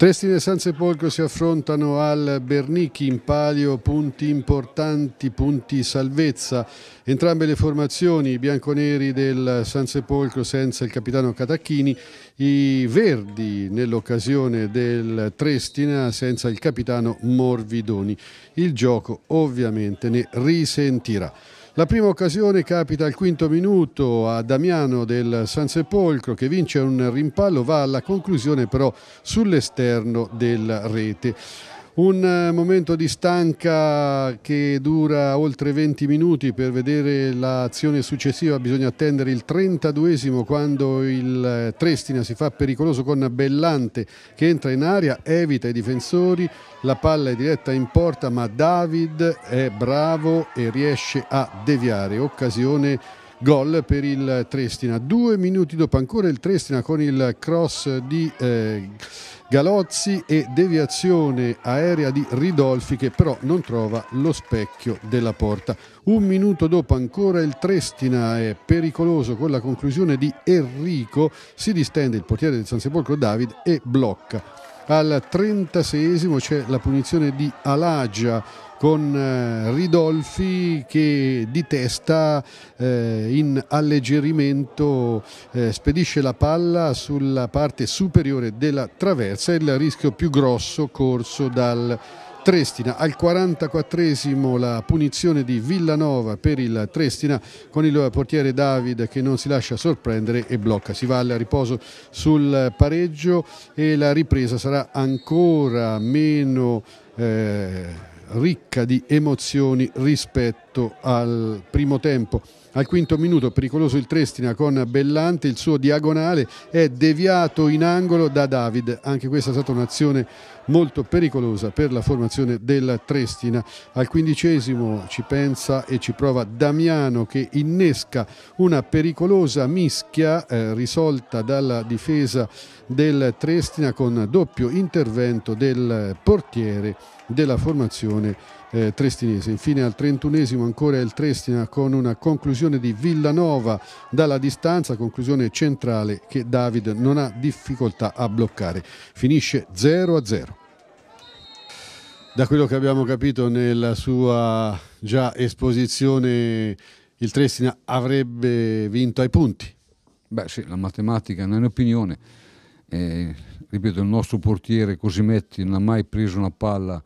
Trestine San Sepolcro si affrontano al Bernicchi in palio, punti importanti, punti salvezza. Entrambe le formazioni, i bianconeri del San Sepolcro senza il capitano Catacchini, i verdi nell'occasione del Trestina senza il capitano Morvidoni. Il gioco ovviamente ne risentirà. La prima occasione capita al quinto minuto a Damiano del San Sepolcro che vince un rimpallo, va alla conclusione però sull'esterno della rete. Un eh, momento di stanca che dura oltre 20 minuti per vedere l'azione successiva bisogna attendere il 32esimo quando il eh, Trestina si fa pericoloso con Bellante che entra in aria, evita i difensori, la palla è diretta in porta ma David è bravo e riesce a deviare, occasione gol per il Trestina. Due minuti dopo ancora il Trestina con il cross di... Eh, Galozzi e deviazione aerea di Ridolfi che però non trova lo specchio della porta. Un minuto dopo ancora il Trestina è pericoloso con la conclusione di Enrico, si distende il portiere del San Sepolcro David e blocca al 36 c'è la punizione di Alagia con eh, Ridolfi che di testa eh, in alleggerimento eh, spedisce la palla sulla parte superiore della traversa il rischio più grosso corso dal Trestina. Al 44esimo la punizione di Villanova per il Trestina con il portiere David che non si lascia sorprendere e blocca. Si va al riposo sul pareggio e la ripresa sarà ancora meno... Eh, ricca di emozioni rispetto al primo tempo. Al quinto minuto pericoloso il Trestina con Bellante, il suo diagonale è deviato in angolo da David, anche questa è stata un'azione molto pericolosa per la formazione del Trestina. Al quindicesimo ci pensa e ci prova Damiano che innesca una pericolosa mischia eh, risolta dalla difesa del Trestina con doppio intervento del portiere della formazione eh, trestinese. Infine al trentunesimo ancora il Trestina con una conclusione di Villanova dalla distanza, conclusione centrale che David non ha difficoltà a bloccare. Finisce 0 a 0. Da quello che abbiamo capito nella sua già esposizione il Trestina avrebbe vinto ai punti. Beh sì, la matematica non è un'opinione. Eh ripeto, il nostro portiere Cosimetti non ha mai preso una palla,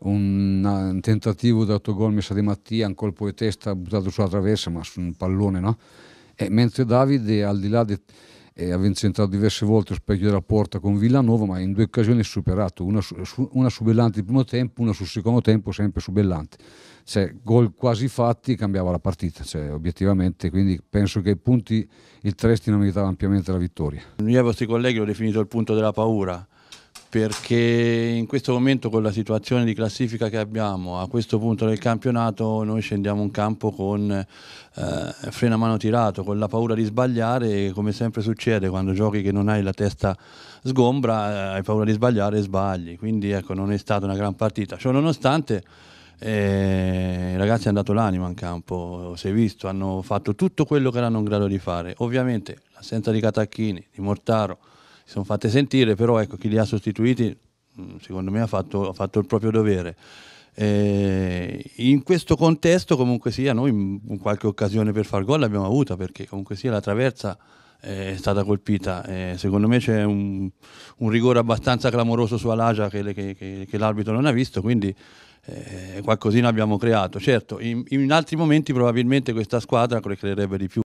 un, un tentativo di autogol messa di Mattia, un colpo di testa buttato sulla traversa, ma su un pallone, no? E mentre Davide, al di là di eh, avendo centrato diverse volte lo specchio della porta con Villanova, ma in due occasioni è superato, una su, una su Bellanti il primo tempo, una sul secondo tempo sempre su Bellante cioè, gol quasi fatti cambiava la partita, cioè, obiettivamente, quindi penso che i punti il Trestino meritava ampiamente la vittoria. Io ai vostri colleghi l'ho definito il punto della paura, perché in questo momento con la situazione di classifica che abbiamo a questo punto del campionato noi scendiamo in campo con eh, freno a mano tirato, con la paura di sbagliare e come sempre succede quando giochi che non hai la testa sgombra eh, hai paura di sbagliare e sbagli, quindi ecco non è stata una gran partita, Ciononostante. nonostante eh, I ragazzi hanno dato l'anima in campo, si è visto, hanno fatto tutto quello che erano in grado di fare. Ovviamente l'assenza di Catacchini, di Mortaro, si sono fatte sentire, però ecco, chi li ha sostituiti mm, secondo me ha fatto, ha fatto il proprio dovere. Eh, in questo contesto comunque sia, noi in qualche occasione per far gol l'abbiamo avuta, perché comunque sia la traversa è stata colpita. Eh, secondo me c'è un, un, rigore abbastanza clamoroso su Alagia che, che, che, che l'arbitro non ha visto, quindi eh, qualcosina abbiamo creato. Certo, in, in altri momenti probabilmente questa squadra creerebbe di più.